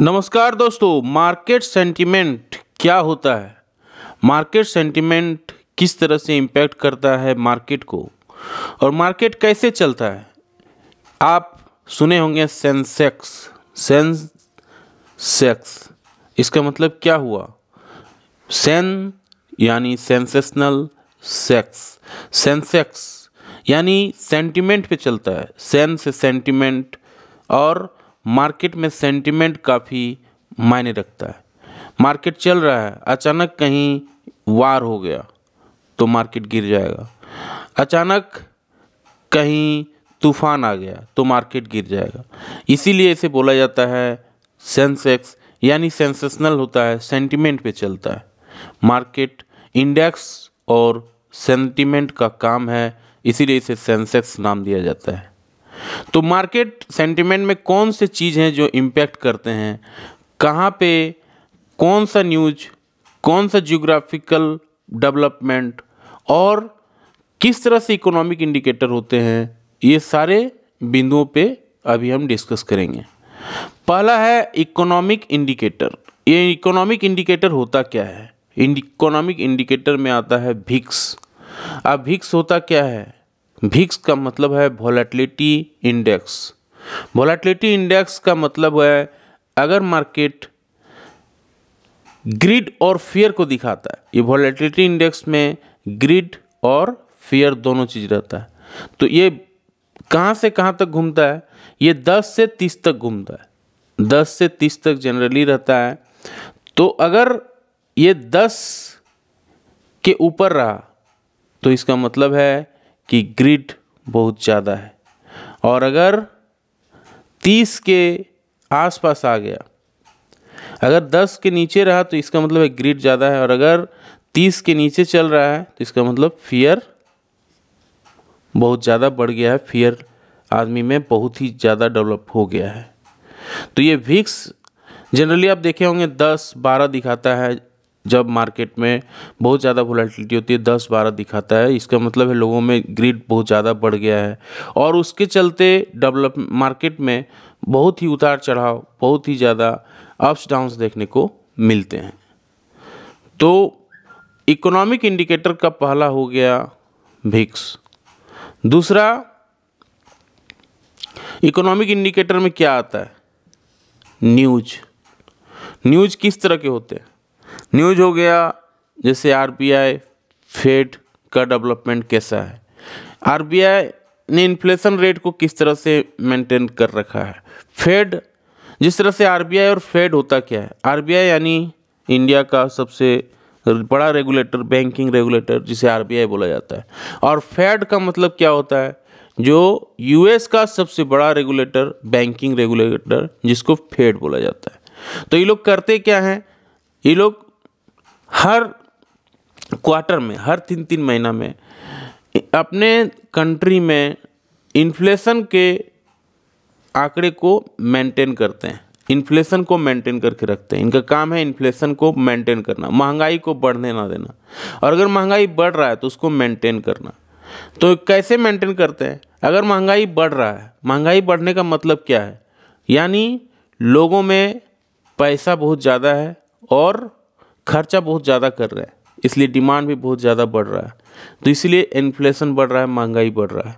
नमस्कार दोस्तों market sentiment क्या होता है मार्केट सेंटीमेंट किस तरह से इम्पैक्ट करता है मार्केट को और मार्केट कैसे चलता है आप सुने होंगे सेंसेक्स सेंसेक्स इसका मतलब क्या हुआ सेन यानी सेंसेशनल सेक्स सेंसेक्स यानी सेंटीमेंट पे चलता है सेन से सेंटीमेंट और मार्केट में सेंटिमेंट काफ़ी मायने रखता है मार्केट चल रहा है अचानक कहीं वार हो गया तो मार्केट गिर जाएगा अचानक कहीं तूफान आ गया तो मार्केट गिर जाएगा इसीलिए इसे बोला जाता है सेंसेक्स यानी सेंसेशनल होता है सेंटिमेंट पे चलता है मार्केट इंडेक्स और सेंटिमेंट का काम है इसीलिए इसे सेंसेक्स नाम दिया जाता है तो मार्केट सेंटिमेंट में कौन से चीज़ हैं जो इम्पैक्ट करते हैं कहाँ पे कौन सा न्यूज कौन सा जियोग्राफिकल डेवलपमेंट और किस तरह से इकोनॉमिक इंडिकेटर होते हैं ये सारे बिंदुओं पे अभी हम डिस्कस करेंगे पहला है इकोनॉमिक इंडिकेटर ये इकोनॉमिक इंडिकेटर होता क्या है इकोनॉमिक इंडिकेटर में आता है भिक्स अब भिक्स होता क्या है भिक्स का मतलब है वोलेटिलिटी इंडेक्स वोलेटिलिटी इंडेक्स का मतलब है अगर मार्केट ग्रिड और फियर को दिखाता है ये वोलेटिलिटी इंडेक्स में ग्रिड और फियर दोनों चीज़ रहता है तो ये कहाँ से कहाँ तक घूमता है ये 10 से 30 तक घूमता है 10 से 30 तक जनरली रहता है तो अगर ये 10 के ऊपर रहा तो इसका मतलब है की ग्रिड बहुत ज़्यादा है और अगर 30 के आसपास आ गया अगर 10 के नीचे रहा तो इसका मतलब है ग्रिड ज़्यादा है और अगर 30 के नीचे चल रहा है तो इसका मतलब फियर बहुत ज़्यादा बढ़ गया है फियर आदमी में बहुत ही ज़्यादा डेवलप हो गया है तो ये विक्स जनरली आप देखे होंगे 10 12 दिखाता है जब मार्केट में बहुत ज़्यादा वोलेटिलिटी होती है दस बारह दिखाता है इसका मतलब है लोगों में ग्रिड बहुत ज़्यादा बढ़ गया है और उसके चलते डेवलप मार्केट में बहुत ही उतार चढ़ाव बहुत ही ज़्यादा अप्स डाउन्स देखने को मिलते हैं तो इकोनॉमिक इंडिकेटर का पहला हो गया भिक्स दूसरा इकोनॉमिक इंडिकेटर में क्या आता है न्यूज न्यूज किस तरह के होते हैं न्यूज हो गया जैसे आरबीआई फेड का डेवलपमेंट कैसा है आरबीआई ने इन्फ्लेशन रेट को किस तरह से मेंटेन कर रखा है फेड जिस तरह से आरबीआई और फेड होता क्या है आरबीआई यानी इंडिया का सबसे बड़ा रेगुलेटर बैंकिंग रेगुलेटर जिसे आरबीआई बोला जाता है और फेड का मतलब क्या होता है जो यूएस का सबसे बड़ा रेगुलेटर बैंकिंग रेगुलेटर जिसको फेड बोला जाता है तो ये लोग करते क्या हैं ये लोग हर क्वार्टर में हर तीन तीन महीना में अपने कंट्री में इन्फ्लेशन के आंकड़े को मेंटेन करते हैं इन्फ्लेशन को मेंटेन करके रखते हैं इनका काम है इन्फ्लेशन को मेंटेन करना महंगाई को बढ़ने ना देना और अगर महंगाई बढ़ रहा है तो उसको मेंटेन करना तो कैसे मेंटेन करते हैं अगर महंगाई बढ़ रहा है महंगाई बढ़ने का मतलब क्या है यानी लोगों में पैसा बहुत ज़्यादा है और खर्चा बहुत ज़्यादा कर रहे हैं इसलिए डिमांड भी बहुत ज़्यादा बढ़ रहा है तो इसलिए इन्फ्लेशन बढ़ रहा है महंगाई बढ़ रहा है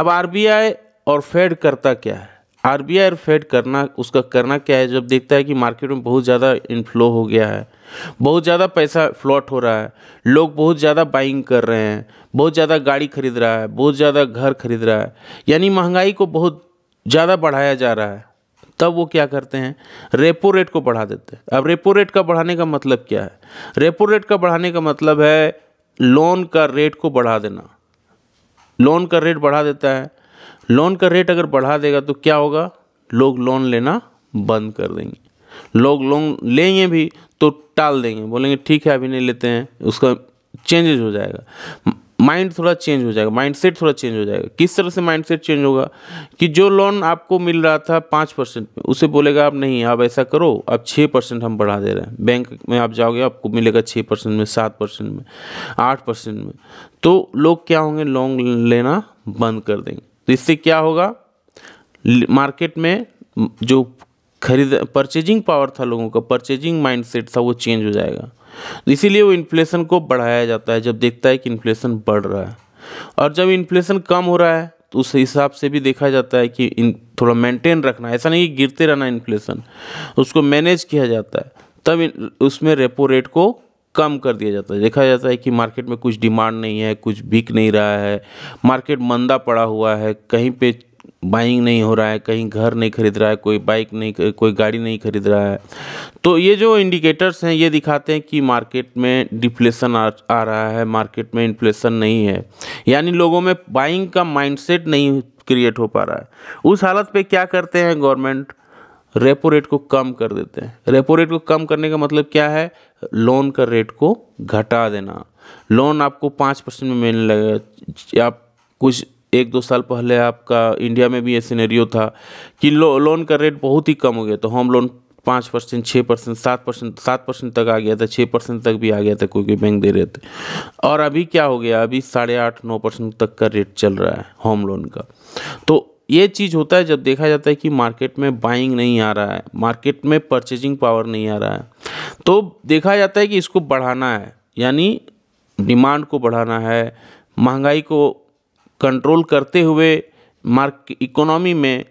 अब आर और फेड करता क्या है आर और फेड करना उसका करना क्या है जब देखता है कि मार्केट में बहुत ज़्यादा इनफ्लो हो गया है बहुत ज़्यादा पैसा फ्लॉट हो रहा है लोग बहुत ज़्यादा बाइंग कर रहे हैं बहुत ज़्यादा गाड़ी खरीद रहा है बहुत ज़्यादा घर खरीद रहा है यानी महंगाई को बहुत ज़्यादा बढ़ाया जा रहा है तब वो क्या करते हैं रेपो रेट को बढ़ा देते हैं अब रेपो रेट का बढ़ाने का मतलब क्या है रेपो रेट का बढ़ाने का मतलब है लोन का रेट को बढ़ा देना लोन का रेट बढ़ा देता है लोन का रेट अगर बढ़ा देगा तो क्या होगा लोग लोन लेना बंद कर देंगे लोग लोन लेंगे भी तो टाल देंगे बोलेंगे ठीक है अभी नहीं लेते हैं उसका चेंजेज हो जाएगा माइंड थोड़ा चेंज हो जाएगा माइंडसेट थोड़ा चेंज हो जाएगा किस तरह से माइंडसेट चेंज होगा कि जो लोन आपको मिल रहा था पाँच परसेंट में उसे बोलेगा आप नहीं आप ऐसा करो आप छः परसेंट हम बढ़ा दे रहे हैं बैंक में आप जाओगे आपको मिलेगा छः परसेंट में सात परसेंट में आठ परसेंट में तो लोग क्या होंगे लोन लेना बंद कर देंगे तो इससे क्या होगा मार्केट में जो खरीद परचेजिंग पावर था लोगों का परचेजिंग माइंडसेट था वो चेंज हो जाएगा तो इसीलिए वो इन्फ्लेशन को बढ़ाया जाता है जब देखता है कि इन्फ्लेशन बढ़ रहा है और जब इन्फ्लेशन कम हो रहा है तो उस हिसाब से भी देखा जाता है कि इन थोड़ा मेंटेन रखना ऐसा नहीं कि गिरते रहना इन्फ्लेशन उसको मैनेज किया जाता है तब उसमें रेपो रेट को कम कर दिया जाता है देखा जाता है कि मार्केट में कुछ डिमांड नहीं है कुछ बिक नहीं रहा है मार्केट मंदा पड़ा हुआ है कहीं पे बाइंग नहीं हो रहा है कहीं घर नहीं खरीद रहा है कोई बाइक नहीं कोई गाड़ी नहीं खरीद रहा है तो ये जो इंडिकेटर्स हैं ये दिखाते हैं कि मार्केट में डिफ्लेशन आ, आ रहा है मार्केट में इन्फ्लेशन नहीं है यानी लोगों में बाइंग का माइंडसेट नहीं क्रिएट हो पा रहा है उस हालत पे क्या करते हैं गवर्नमेंट रेपो रेट को कम कर देते हैं रेपो रेट को कम करने का मतलब क्या है लोन का रेट को घटा देना लोन आपको पाँच परसेंट में मिलने लगेगा आप कुछ एक दो साल पहले आपका इंडिया में भी ये सिनेरियो था कि लो, लोन का रेट बहुत ही कम हो गया तो होम लोन पाँच परसेंट छः परसेंट सात परसेंट सात परसेंट तक आ गया था छः परसेंट तक भी आ गया था कोई कोई बैंक दे रहे थे और अभी क्या हो गया अभी साढ़े आठ नौ परसेंट तक का रेट चल रहा है होम लोन का तो ये चीज़ होता है जब देखा जाता है कि मार्केट में बाइंग नहीं आ रहा है मार्केट में परचेजिंग पावर नहीं आ रहा है तो देखा जाता है कि इसको बढ़ाना है यानी डिमांड को बढ़ाना है महंगाई को कंट्रोल करते हुए मार्क इकोनॉमी में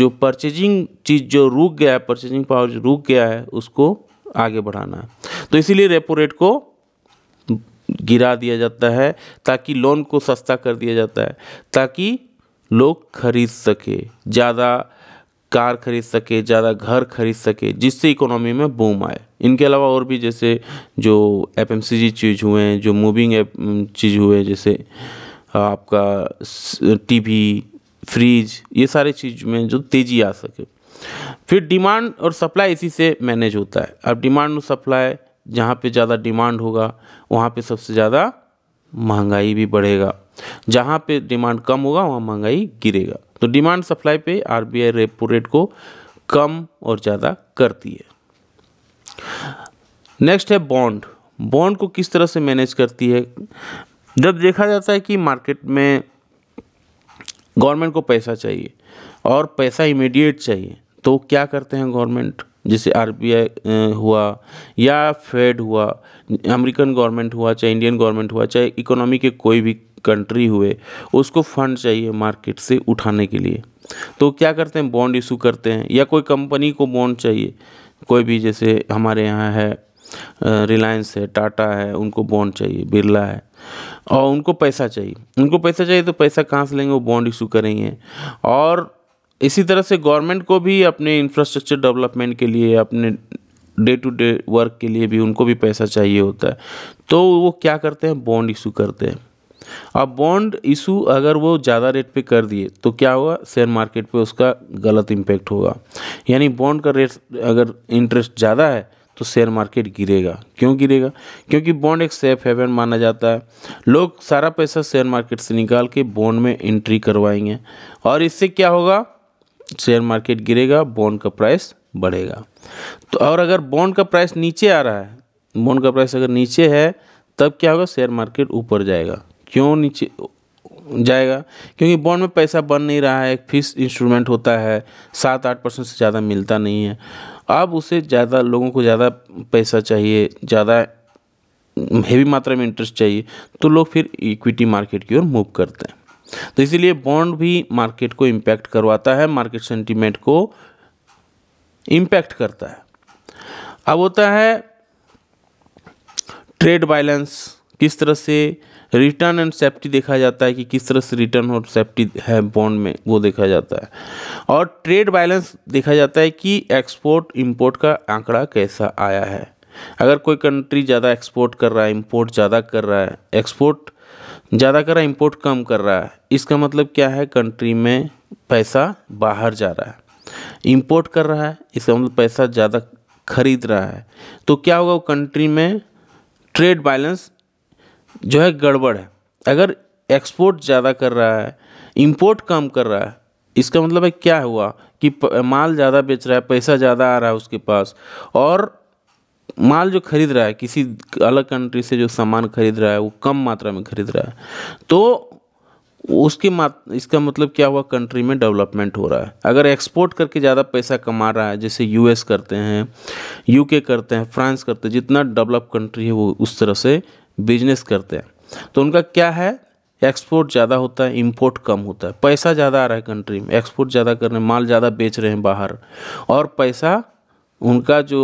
जो परचेजिंग चीज़ जो रुक गया है परचेजिंग पावर जो रुक गया है उसको आगे बढ़ाना है तो इसीलिए रेपो रेट को गिरा दिया जाता है ताकि लोन को सस्ता कर दिया जाता है ताकि लोग खरीद सके ज़्यादा कार खरीद सके ज़्यादा घर खरीद सके जिससे इकोनॉमी में बूम आए इनके अलावा और भी जैसे जो एफ चीज़ हुए हैं जो मूविंग एप चीज़ हुए जैसे आपका टीवी फ्रिज ये सारे चीज़ में जो तेज़ी आ सके फिर डिमांड और सप्लाई इसी से मैनेज होता है अब डिमांड और सप्लाई जहाँ पे ज़्यादा डिमांड होगा वहाँ पे सबसे ज़्यादा महंगाई भी बढ़ेगा जहाँ पे डिमांड कम होगा वहाँ महंगाई गिरेगा तो डिमांड सप्लाई पे आरबीआई रेपो रेट को कम और ज़्यादा करती है नेक्स्ट है बॉन्ड बॉन्ड को किस तरह से मैनेज करती है जब देखा जाता है कि मार्केट में गवर्नमेंट को पैसा चाहिए और पैसा इमीडिएट चाहिए तो क्या करते हैं गवर्नमेंट जैसे आरबीआई हुआ या फेड हुआ अमेरिकन गवर्नमेंट हुआ चाहे इंडियन गवर्नमेंट हुआ चाहे इकोनॉमी के कोई भी कंट्री हुए उसको फंड चाहिए मार्केट से उठाने के लिए तो क्या करते हैं बॉन्ड इशू करते हैं या कोई कंपनी को बॉन्ड चाहिए कोई भी जैसे हमारे यहाँ है रिलायंस है टाटा है उनको बॉन्ड चाहिए बिरला है और उनको पैसा चाहिए उनको पैसा चाहिए तो पैसा कहाँ से लेंगे वो बॉन्ड इशू करेंगे और इसी तरह से गवर्नमेंट को भी अपने इंफ्रास्ट्रक्चर डेवलपमेंट के लिए अपने डे टू डे वर्क के लिए भी उनको भी पैसा चाहिए होता है तो वो क्या करते हैं बॉन्ड इशू करते हैं अब बॉन्ड इशू अगर वो ज़्यादा रेट पे कर दिए तो क्या होगा शेयर मार्केट पे उसका गलत इम्पेक्ट होगा यानी बॉन्ड का रेट अगर इंटरेस्ट ज़्यादा है तो शेयर मार्केट गिरेगा क्यों गिरेगा क्योंकि बॉन्ड एक सेफ हेवन माना जाता है लोग सारा पैसा शेयर मार्केट से निकाल के बॉन्ड में एंट्री करवाएंगे और इससे क्या होगा शेयर मार्केट गिरेगा बॉन्ड का प्राइस बढ़ेगा तो और अगर बॉन्ड का प्राइस नीचे आ रहा है बॉन्ड का प्राइस अगर नीचे है तब क्या होगा शेयर मार्केट ऊपर जाएगा क्यों नीचे जाएगा क्योंकि बॉन्ड में पैसा बन नहीं रहा है एक फिक्स इंस्ट्रूमेंट होता है सात आठ परसेंट से ज़्यादा मिलता नहीं है अब उसे ज़्यादा लोगों को ज़्यादा पैसा चाहिए ज़्यादा हैवी मात्रा में इंटरेस्ट चाहिए तो लोग फिर इक्विटी मार्केट की ओर मूव करते हैं तो इसीलिए बॉन्ड भी मार्केट को इम्पैक्ट करवाता है मार्केट सेंटीमेंट को इम्पैक्ट करता है अब होता है ट्रेड बैलेंस किस तरह से रिटर्न एंड सेफ्टी देखा जाता है कि किस तरह से रिटर्न और सेफ्टी है बॉन्ड में वो देखा जाता है और ट्रेड बैलेंस देखा जाता है कि एक्सपोर्ट इम्पोर्ट का आंकड़ा कैसा आया है अगर कोई कंट्री ज़्यादा एक्सपोर्ट कर रहा है इम्पोर्ट ज़्यादा कर रहा है एक्सपोर्ट ज़्यादा कर रहा है इम्पोर्ट कम कर रहा है इसका मतलब क्या है कंट्री में पैसा बाहर जा रहा है इम्पोर्ट कर रहा है इसका मतलब पैसा ज़्यादा खरीद रहा है तो क्या होगा वो कंट्री में ट्रेड बैलेंस जो है गड़बड़ है अगर एक्सपोर्ट ज़्यादा कर रहा है इम्पोर्ट कम कर रहा है इसका मतलब है क्या हुआ कि माल ज़्यादा बेच रहा है पैसा ज़्यादा आ रहा है उसके पास और माल जो खरीद रहा है किसी अलग कंट्री से जो सामान खरीद रहा है वो कम मात्रा में खरीद रहा है तो उसके मात इसका मतलब क्या हुआ कंट्री में डेवलपमेंट हो रहा है अगर एक्सपोर्ट करके ज़्यादा पैसा कमा रहा है जैसे यूएस करते हैं यूके करते हैं फ्रांस करते हैं जितना डेवलप कंट्री है वो उस तरह से बिजनेस करते हैं तो उनका क्या है एक्सपोर्ट ज़्यादा होता है इंपोर्ट कम होता है पैसा ज़्यादा आ रहा है कंट्री में एक्सपोर्ट ज़्यादा कर रहे हैं माल ज़्यादा बेच रहे हैं बाहर और पैसा उनका जो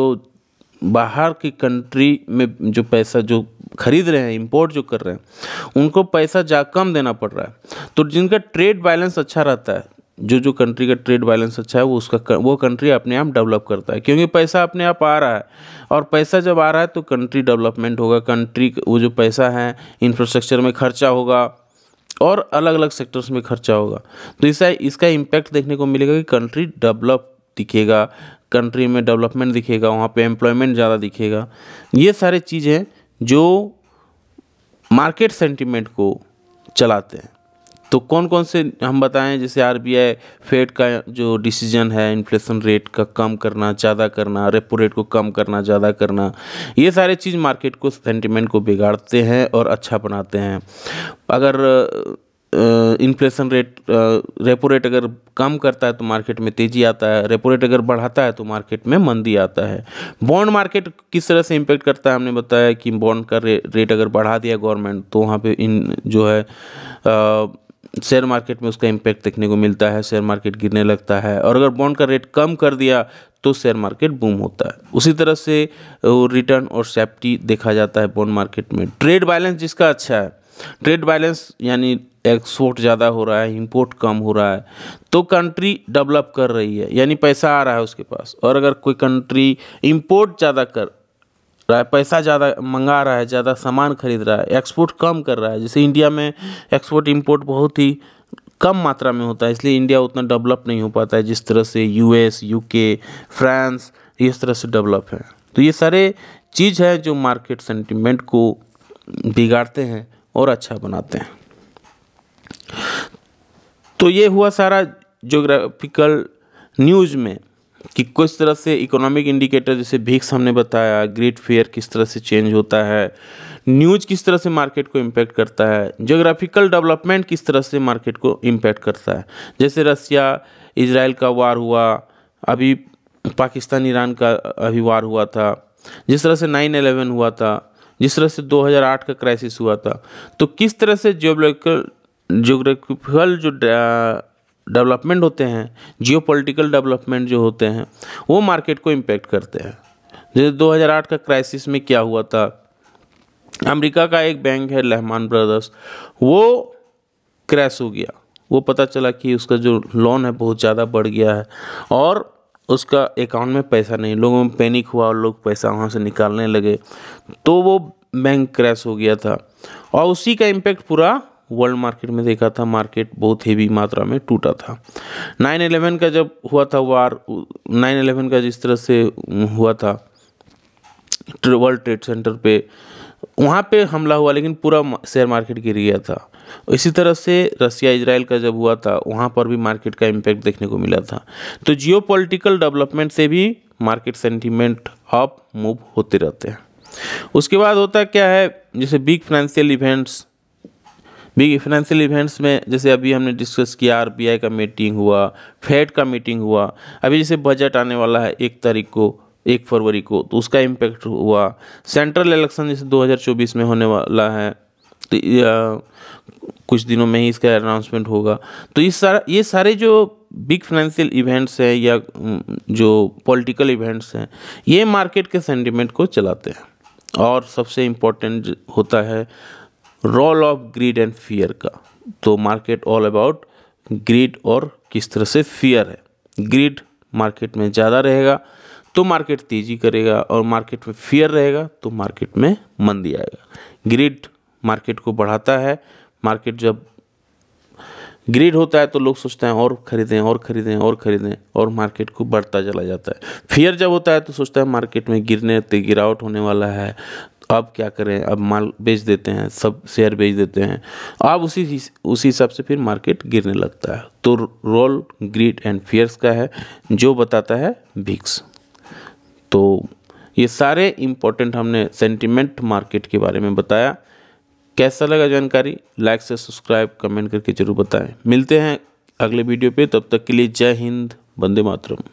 बाहर की कंट्री में जो पैसा जो खरीद रहे हैं इंपोर्ट जो कर रहे हैं उनको पैसा जा कम देना पड़ रहा है तो जिनका ट्रेड बैलेंस अच्छा रहता है जो जो कंट्री का ट्रेड बैलेंस अच्छा है वो उसका वो कंट्री अपने आप डेवलप करता है क्योंकि पैसा अपने आप आ रहा है और पैसा जब आ रहा है तो कंट्री डेवलपमेंट होगा कंट्री वो जो पैसा है इंफ्रास्ट्रक्चर में खर्चा होगा और अलग अलग सेक्टर्स में खर्चा होगा तो इसका इसका इम्पैक्ट देखने को मिलेगा कि कंट्री डेवलप दिखेगा कंट्री में डेवलपमेंट दिखेगा वहाँ पे एम्प्लॉयमेंट ज़्यादा दिखेगा ये सारे चीज़ें जो मार्केट सेंटिमेंट को चलाते हैं तो कौन कौन से हम बताएं जैसे आर बी आई फेड का जो डिसीजन है इन्फ्लेशन रेट का कम करना ज़्यादा करना रेपो रेट को कम करना ज़्यादा करना ये सारे चीज़ मार्केट को सेंटिमेंट को बिगाड़ते हैं और अच्छा बनाते हैं अगर इन्फ्लेशन रेट रेपो रेट अगर कम करता है तो मार्केट में तेज़ी आता है रेपो रेट अगर बढ़ाता है तो मार्केट में मंदी आता है बॉन्ड मार्केट किस तरह से इम्पेक्ट करता है हमने बताया कि बॉन्ड का रे, रेट अगर बढ़ा दिया गवर्नमेंट तो वहाँ पे इन जो है आ, शेयर मार्केट में उसका इम्पैक्ट देखने को मिलता है शेयर मार्केट गिरने लगता है और अगर बॉन्ड का रेट कम कर दिया तो शेयर मार्केट बूम होता है उसी तरह से रिटर्न और सेफ्टी देखा जाता है बॉन्ड मार्केट में ट्रेड बैलेंस जिसका अच्छा है ट्रेड बैलेंस यानी एक्सपोर्ट ज़्यादा हो रहा है इंपोर्ट कम हो रहा है तो कंट्री डेवलप कर रही है यानी पैसा आ रहा है उसके पास और अगर कोई कंट्री इंपोर्ट ज़्यादा कर रहा है पैसा ज़्यादा मंगा रहा है ज़्यादा सामान खरीद रहा है एक्सपोर्ट कम कर रहा है जैसे इंडिया में एक्सपोर्ट इम्पोर्ट बहुत ही कम मात्रा में होता है इसलिए इंडिया उतना डेवलप नहीं हो पाता है जिस तरह से यूएस यूके फ्रांस इस तरह से डेवलप है तो ये सारे चीज़ है जो मार्केट सेंटिमेंट को बिगाड़ते हैं और अच्छा बनाते हैं तो ये हुआ सारा जोग्राफिकल न्यूज़ में कि किस तरह से इकोनॉमिक इंडिकेटर जैसे भिक्स हमने बताया ग्रेट फेयर किस तरह से चेंज होता है न्यूज किस तरह से मार्केट को इम्पैक्ट करता है जोग्राफिकल डेवलपमेंट किस तरह से मार्केट को इम्पैक्ट करता है जैसे रसिया इसराइल का वार हुआ अभी पाकिस्तान ईरान का अभी वार हुआ था जिस तरह से नाइन एलेवन हुआ था जिस तरह से 2008 का क्राइसिस हुआ था तो किस तरह से जियोलॉजिकल जोग्राफिकल जो डेवलपमेंट होते हैं जियो पोलिटिकल डेवलपमेंट जो होते हैं वो मार्केट को इम्पेक्ट करते हैं जैसे 2008 का क्राइसिस में क्या हुआ था अमेरिका का एक बैंक है लहमान ब्रदर्स वो क्रैश हो गया वो पता चला कि उसका जो लोन है बहुत ज़्यादा बढ़ गया है और उसका अकाउंट में पैसा नहीं लोगों में पैनिक हुआ और लोग पैसा वहाँ से निकालने लगे तो वो बैंक क्रैश हो गया था और उसी का इम्पेक्ट पूरा वर्ल्ड मार्केट में देखा था मार्केट बहुत हेवी मात्रा में टूटा था नाइन एलेवन का जब हुआ था वार नाइन एलेवन का जिस तरह से हुआ था वर्ल्ड ट्रेड सेंटर पे वहाँ पे हमला हुआ लेकिन पूरा शेयर मार्केट गिर गया था इसी तरह से रसिया इसराइल का जब हुआ था वहाँ पर भी मार्केट का इम्पैक्ट देखने को मिला था तो जियो डेवलपमेंट से भी मार्केट सेंटिमेंट अप मूव होते रहते हैं उसके बाद होता क्या है जैसे big financial events big financial events में जैसे अभी हमने डिस्कस किया आरबीआई का मीटिंग हुआ फेड का मीटिंग हुआ अभी जैसे बजट आने वाला है एक तारीख को एक फरवरी को तो उसका इम्पेक्ट हुआ सेंट्रल इलेक्शन जैसे 2024 में होने वाला है तो या कुछ दिनों में ही इसका अनाउंसमेंट होगा तो इस सारा ये सारे जो बिग फाइनेंशियल इवेंट्स हैं या जो पॉलिटिकल इवेंट्स हैं ये मार्केट के सेंटिमेंट को चलाते हैं और सबसे इम्पोर्टेंट होता है role of greed and fear का तो मार्केट ऑल अबाउट ग्रीड और किस तरह से फियर है ग्रीड मार्केट में ज़्यादा रहेगा तो मार्केट तेज़ी करेगा और मार्केट में फियर रहेगा तो मार्केट में मंदी आएगा ग्रिड मार्केट को बढ़ाता है मार्केट जब ग्रिड होता है तो लोग सोचते हैं और खरीदें और खरीदें और खरीदें और मार्केट को बढ़ता चला जाता है फियर जब होता है तो सोचता है मार्केट में गिरने ते गिरावट होने वाला है अब क्या करें अब माल बेच देते हैं सब शेयर बेच देते हैं अब उसी उसी हिसाब से फिर मार्केट गिरने लगता है तो रोल ग्रीड एंड फियर्स का है जो बताता है भिक्स तो ये सारे इम्पोर्टेंट हमने सेंटिमेंट मार्केट के बारे में बताया कैसा लगा जानकारी लाइक से सब्सक्राइब कमेंट करके जरूर बताएं मिलते हैं अगले वीडियो पे तब तक के लिए जय हिंद वंदे मातरम